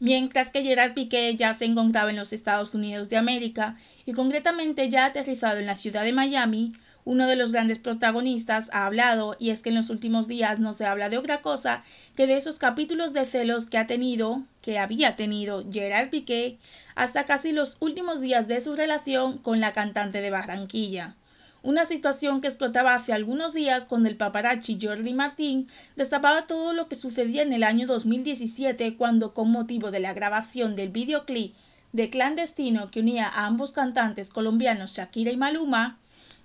mientras que Gerard Piqué ya se encontraba en los Estados Unidos de América y concretamente ya aterrizado en la ciudad de Miami, uno de los grandes protagonistas ha hablado y es que en los últimos días no se habla de otra cosa que de esos capítulos de celos que ha tenido, que había tenido Gerard Piqué hasta casi los últimos días de su relación con la cantante de Barranquilla. Una situación que explotaba hace algunos días cuando el paparazzi Jordi Martín destapaba todo lo que sucedía en el año 2017 cuando, con motivo de la grabación del videoclip de Clandestino que unía a ambos cantantes colombianos Shakira y Maluma,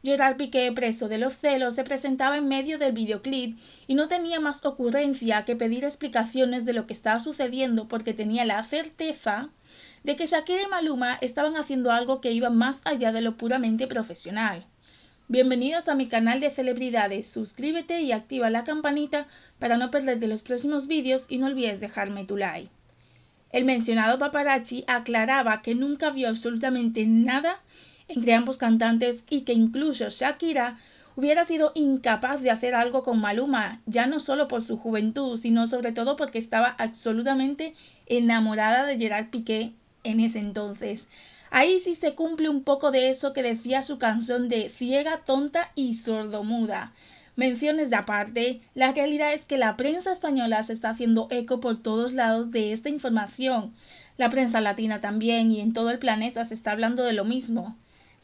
Gerard Piqué, preso de los celos, se presentaba en medio del videoclip y no tenía más ocurrencia que pedir explicaciones de lo que estaba sucediendo porque tenía la certeza de que Shakira y Maluma estaban haciendo algo que iba más allá de lo puramente profesional. Bienvenidos a mi canal de celebridades, suscríbete y activa la campanita para no perderte los próximos vídeos y no olvides dejarme tu like. El mencionado paparazzi aclaraba que nunca vio absolutamente nada entre ambos cantantes y que incluso Shakira hubiera sido incapaz de hacer algo con Maluma, ya no solo por su juventud, sino sobre todo porque estaba absolutamente enamorada de Gerard Piqué en ese entonces. Ahí sí se cumple un poco de eso que decía su canción de ciega, tonta y sordomuda. Menciones de aparte, la realidad es que la prensa española se está haciendo eco por todos lados de esta información. La prensa latina también y en todo el planeta se está hablando de lo mismo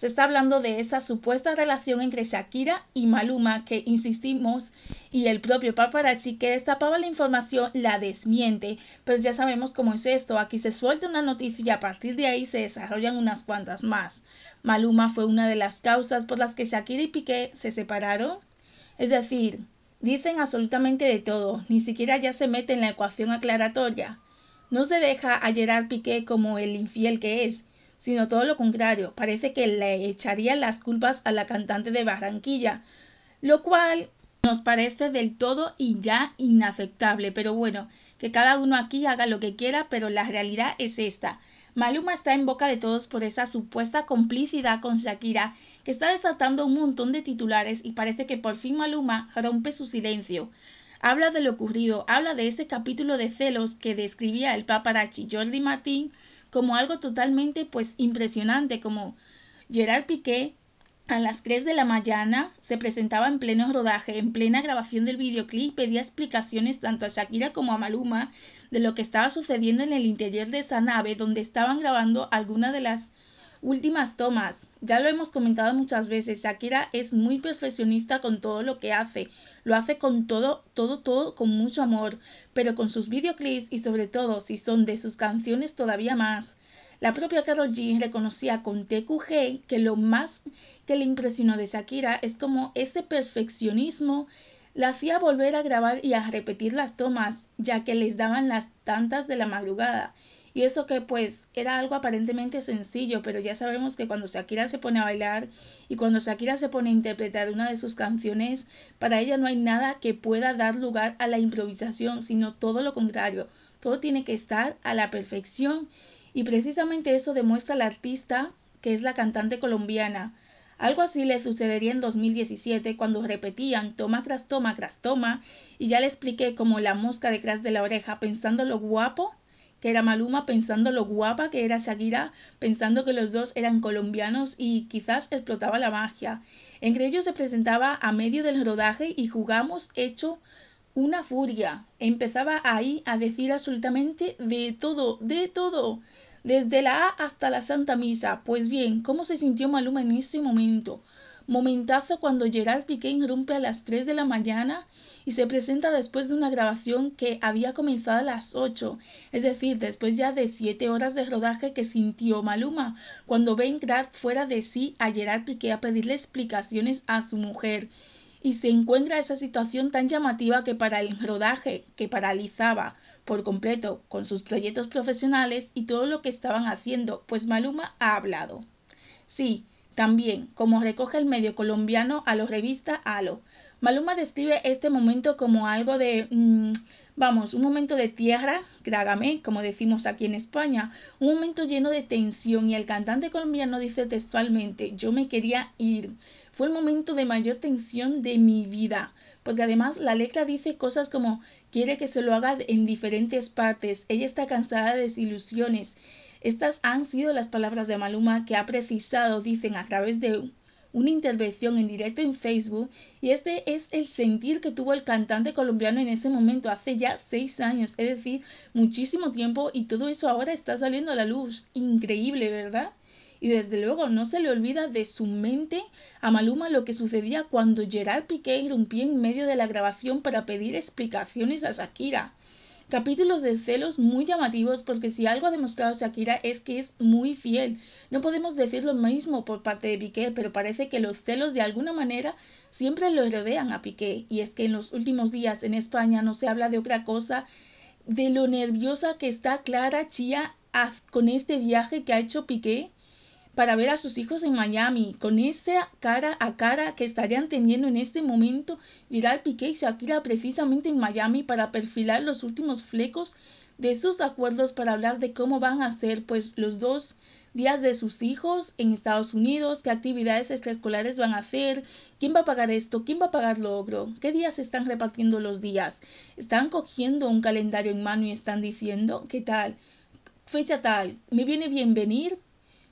se está hablando de esa supuesta relación entre Shakira y Maluma, que insistimos, y el propio paparazzi que destapaba la información la desmiente, pero pues ya sabemos cómo es esto, aquí se suelta una noticia y a partir de ahí se desarrollan unas cuantas más. Maluma fue una de las causas por las que Shakira y Piqué se separaron, es decir, dicen absolutamente de todo, ni siquiera ya se mete en la ecuación aclaratoria. No se deja a Gerard Piqué como el infiel que es, sino todo lo contrario, parece que le echarían las culpas a la cantante de Barranquilla, lo cual nos parece del todo y ya inaceptable, pero bueno, que cada uno aquí haga lo que quiera, pero la realidad es esta. Maluma está en boca de todos por esa supuesta complicidad con Shakira, que está desatando un montón de titulares y parece que por fin Maluma rompe su silencio. Habla de lo ocurrido, habla de ese capítulo de celos que describía el paparazzi Jordi Martín como algo totalmente pues impresionante, como Gerard Piqué a las 3 de la mañana se presentaba en pleno rodaje, en plena grabación del videoclip, pedía explicaciones tanto a Shakira como a Maluma de lo que estaba sucediendo en el interior de esa nave donde estaban grabando algunas de las Últimas tomas. Ya lo hemos comentado muchas veces, Shakira es muy perfeccionista con todo lo que hace. Lo hace con todo, todo, todo, con mucho amor, pero con sus videoclips y sobre todo si son de sus canciones todavía más. La propia Carol G reconocía con TQG que lo más que le impresionó de Shakira es como ese perfeccionismo la hacía volver a grabar y a repetir las tomas, ya que les daban las tantas de la madrugada y eso que pues era algo aparentemente sencillo, pero ya sabemos que cuando Shakira se pone a bailar y cuando Shakira se pone a interpretar una de sus canciones, para ella no hay nada que pueda dar lugar a la improvisación, sino todo lo contrario, todo tiene que estar a la perfección. Y precisamente eso demuestra la artista que es la cantante colombiana. Algo así le sucedería en 2017 cuando repetían toma cras toma cras toma y ya le expliqué como la mosca detrás de la oreja pensando lo guapo que era Maluma, pensando lo guapa que era Shakira, pensando que los dos eran colombianos y quizás explotaba la magia. Entre ellos se presentaba a medio del rodaje y jugamos hecho una furia. Empezaba ahí a decir absolutamente de todo, de todo, desde la A hasta la Santa Misa. Pues bien, ¿cómo se sintió Maluma en ese momento? Momentazo cuando Gerard Piqué irrumpe a las 3 de la mañana y se presenta después de una grabación que había comenzado a las 8, es decir, después ya de 7 horas de rodaje que sintió Maluma, cuando ve entrar fuera de sí a Gerard Piqué a pedirle explicaciones a su mujer y se encuentra esa situación tan llamativa que para el rodaje, que paralizaba por completo con sus proyectos profesionales y todo lo que estaban haciendo, pues Maluma ha hablado. Sí, también, como recoge el medio colombiano a la revista Alo, Maluma describe este momento como algo de, mm, vamos, un momento de tierra, grágame, como decimos aquí en España, un momento lleno de tensión y el cantante colombiano dice textualmente, yo me quería ir. Fue el momento de mayor tensión de mi vida, porque además la letra dice cosas como quiere que se lo haga en diferentes partes, ella está cansada de desilusiones. Estas han sido las palabras de Maluma que ha precisado, dicen a través de una intervención en directo en Facebook y este es el sentir que tuvo el cantante colombiano en ese momento, hace ya seis años, es decir, muchísimo tiempo y todo eso ahora está saliendo a la luz. Increíble, ¿verdad? Y desde luego no se le olvida de su mente a Maluma lo que sucedía cuando Gerard Piqué irrumpió en medio de la grabación para pedir explicaciones a Shakira capítulos de celos muy llamativos porque si algo ha demostrado Shakira es que es muy fiel. No podemos decir lo mismo por parte de Piqué, pero parece que los celos de alguna manera siempre lo rodean a Piqué. Y es que en los últimos días en España no se habla de otra cosa de lo nerviosa que está Clara Chía ah, con este viaje que ha hecho Piqué para ver a sus hijos en Miami, con esa cara a cara que estarían teniendo en este momento, Gerard Piqué se Shakira precisamente en Miami para perfilar los últimos flecos de sus acuerdos para hablar de cómo van a ser pues los dos días de sus hijos en Estados Unidos, qué actividades extraescolares van a hacer, quién va a pagar esto, quién va a pagar lo otro, qué días están repartiendo los días. Están cogiendo un calendario en mano y están diciendo, ¿qué tal? Fecha tal, me viene bien venir,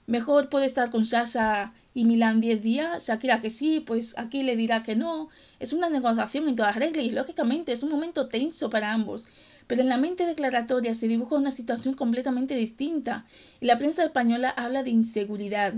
mejor puede estar con Sasa y Milán 10 días, Shakira que sí, pues aquí le dirá que no. Es una negociación en todas reglas y lógicamente es un momento tenso para ambos. Pero en la mente declaratoria se dibuja una situación completamente distinta y la prensa española habla de inseguridad.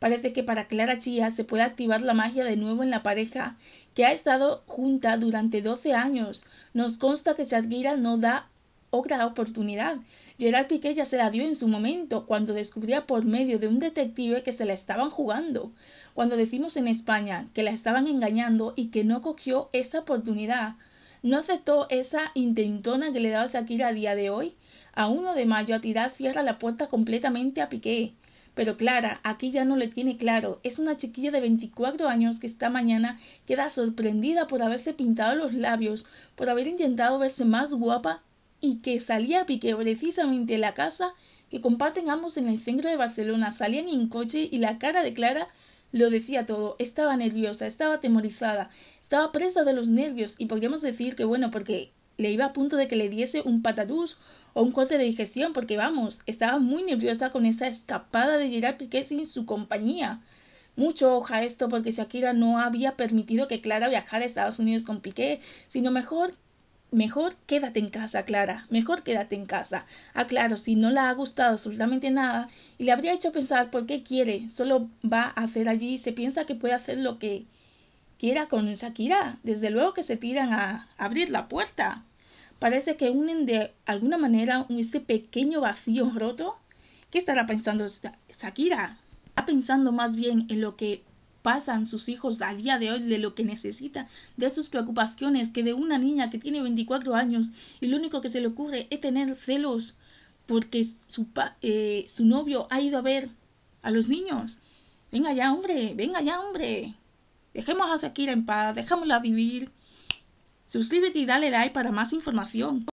Parece que para Clara Chía se puede activar la magia de nuevo en la pareja que ha estado junta durante 12 años. Nos consta que Shakira no da otra oportunidad. Gerard Piqué ya se la dio en su momento cuando descubría por medio de un detective que se la estaban jugando. Cuando decimos en España que la estaban engañando y que no cogió esa oportunidad, no aceptó esa intentona que le daba Shakira a día de hoy. A 1 de mayo a tirar cierra la puerta completamente a Piqué. Pero Clara, aquí ya no le tiene claro. Es una chiquilla de 24 años que esta mañana queda sorprendida por haberse pintado los labios, por haber intentado verse más guapa y que salía Piqué precisamente de la casa que comparten ambos en el centro de Barcelona. Salían en coche y la cara de Clara lo decía todo. Estaba nerviosa, estaba atemorizada, estaba presa de los nervios y podríamos decir que bueno, porque le iba a punto de que le diese un patatús o un corte de digestión, porque vamos, estaba muy nerviosa con esa escapada de Gerard Piqué sin su compañía. Mucho a esto porque Shakira no había permitido que Clara viajara a Estados Unidos con Piqué, sino mejor mejor quédate en casa, Clara, mejor quédate en casa. Aclaro, ah, si no le ha gustado absolutamente nada y le habría hecho pensar por qué quiere, solo va a hacer allí, se piensa que puede hacer lo que quiera con Shakira. Desde luego que se tiran a abrir la puerta. Parece que unen de alguna manera ese pequeño vacío roto. ¿Qué estará pensando Shakira? Está pensando más bien en lo que pasan sus hijos a día de hoy, de lo que necesita de sus preocupaciones, que de una niña que tiene 24 años y lo único que se le ocurre es tener celos porque su, eh, su novio ha ido a ver a los niños. Venga ya, hombre, venga ya, hombre. Dejemos a Shakira en paz, dejémosla vivir. Suscríbete y dale like para más información.